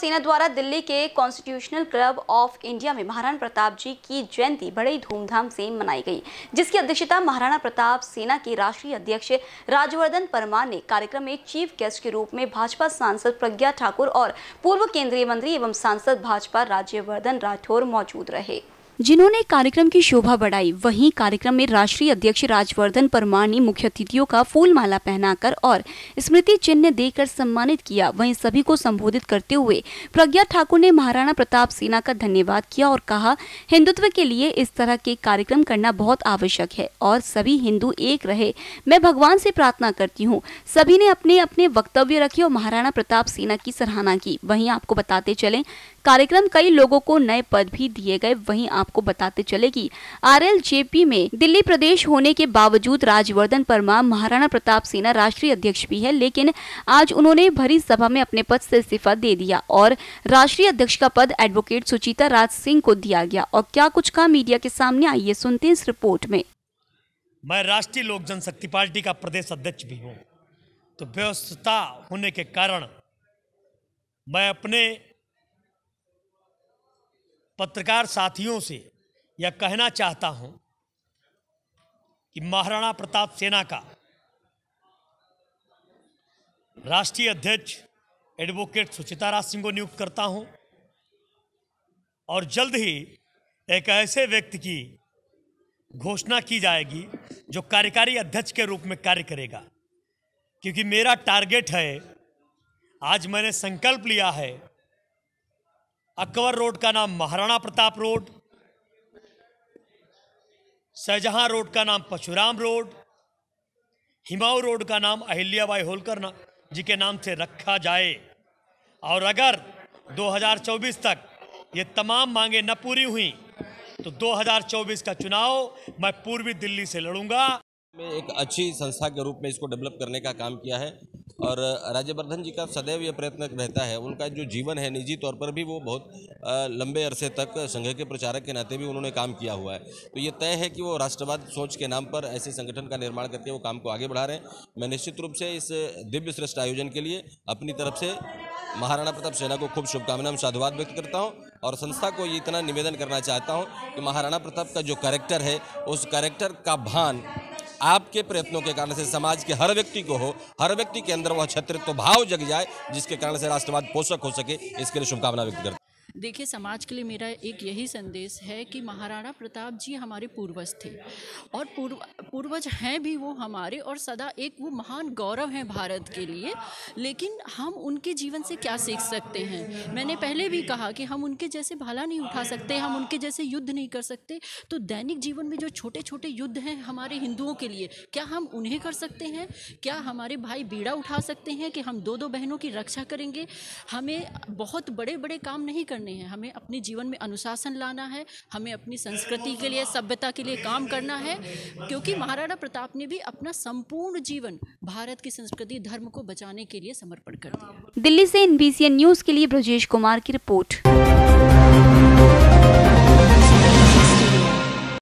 सेना द्वारा दिल्ली के कॉन्स्टिट्यूशनल क्लब ऑफ इंडिया में महाराणा प्रताप जी की जयंती बड़े धूमधाम से मनाई गई जिसकी अध्यक्षता महाराणा प्रताप सेना के राष्ट्रीय अध्यक्ष राजवर्धन परमार ने कार्यक्रम में चीफ गेस्ट के रूप में भाजपा सांसद प्रज्ञा ठाकुर और पूर्व केंद्रीय मंत्री एवं सांसद भाजपा राज्यवर्धन राठौर मौजूद रहे जिन्होंने कार्यक्रम की शोभा बढ़ाई वहीं कार्यक्रम में राष्ट्रीय अध्यक्ष राजवर्धन परमार ने मुख्य अतिथियों का फूलमाला पहनाकर और स्मृति चिन्ह देकर सम्मानित किया वहीं सभी को संबोधित करते हुए प्रज्ञा ठाकुर ने महाराणा प्रताप सेना का धन्यवाद किया और कहा हिंदुत्व के लिए इस तरह के कार्यक्रम करना बहुत आवश्यक है और सभी हिंदू एक रहे मैं भगवान से प्रार्थना करती हूँ सभी ने अपने अपने वक्तव्य रखे और महाराणा प्रताप सेना की सराहना की वही आपको बताते चले कार्यक्रम कई लोगों को नए पद भी दिए गए वहीं आपको बताते चले की आर में दिल्ली प्रदेश होने के बावजूद राजवर्धन परमा महाराणा प्रताप सेना राष्ट्रीय अध्यक्ष भी है लेकिन आज उन्होंने भरी सभा में अपने पद से इस्तीफा दे दिया और राष्ट्रीय अध्यक्ष का पद एडवोकेट सुचिता राज सिंह को दिया गया और क्या कुछ कहा मीडिया के सामने आइए सुनते हैं इस रिपोर्ट में मैं राष्ट्रीय लोक जनशक्ति पार्टी का प्रदेश अध्यक्ष भी हूँ तो व्यवस्था होने के कारण मैं अपने पत्रकार साथियों से यह कहना चाहता हूं कि महाराणा प्रताप सेना का राष्ट्रीय अध्यक्ष एडवोकेट सुचिता राज सिंह को नियुक्त करता हूं और जल्द ही एक ऐसे व्यक्ति की घोषणा की जाएगी जो कार्यकारी अध्यक्ष के रूप में कार्य करेगा क्योंकि मेरा टारगेट है आज मैंने संकल्प लिया है अकबर रोड का नाम महाराणा प्रताप रोड शाहजहां रोड का नाम पशुराम रोड हिमाऊ रोड का नाम अहिल्याबाई होलकर ना, जी के नाम से रखा जाए और अगर 2024 तक ये तमाम मांगे न पूरी हुई तो 2024 का चुनाव मैं पूर्वी दिल्ली से लड़ूंगा मैं एक अच्छी संस्था के रूप में इसको डेवलप करने का काम किया है और राज्यवर्धन जी का सदैव यह प्रयत्न रहता है उनका जो जीवन है निजी तौर पर भी वो बहुत लंबे अरसे तक संघ के प्रचारक के नाते भी उन्होंने काम किया हुआ है तो ये तय है कि वो राष्ट्रवाद सोच के नाम पर ऐसे संगठन का निर्माण करके वो काम को आगे बढ़ा रहे हैं मैं निश्चित रूप से इस दिव्य श्रेष्ठ आयोजन के लिए अपनी तरफ से महाराणा प्रताप सेना को खूब शुभकामनाएं साधुवाद व्यक्त करता हूं और संस्था को ये इतना निवेदन करना चाहता हूं कि महाराणा प्रताप का जो कैरेक्टर है उस कैरेक्टर का भान आपके प्रयत्नों के कारण से समाज के हर व्यक्ति को हो हर व्यक्ति के अंदर वह क्षत्रित्व भाव जग जाए जिसके कारण से राष्ट्रवाद पोषक हो सके इसके लिए शुभकामना व्यक्त करते देखिए समाज के लिए मेरा एक यही संदेश है कि महाराणा प्रताप जी हमारे पूर्वज थे और पूर्व पूर्वज हैं भी वो हमारे और सदा एक वो महान गौरव हैं भारत के लिए लेकिन हम उनके जीवन से क्या सीख सकते हैं मैंने पहले भी कहा कि हम उनके जैसे भाला नहीं उठा सकते हम उनके जैसे युद्ध नहीं कर सकते तो दैनिक जीवन में जो छोटे छोटे युद्ध हैं हमारे हिंदुओं के लिए क्या हम उन्हें कर सकते हैं क्या हमारे भाई बीड़ा उठा सकते हैं कि हम दो दो बहनों की रक्षा करेंगे हमें बहुत बड़े बड़े काम नहीं कर करने हैं हमें अपने जीवन में अनुशासन लाना है हमें अपनी संस्कृति के लिए सभ्यता के लिए काम करना है क्योंकि महाराणा प्रताप ने भी अपना संपूर्ण जीवन भारत की संस्कृति धर्म को बचाने के लिए समर्पण कर दिया दिल्ली से एनबीसीएन न्यूज़ के लिए ब्रजेश कुमार की रिपोर्ट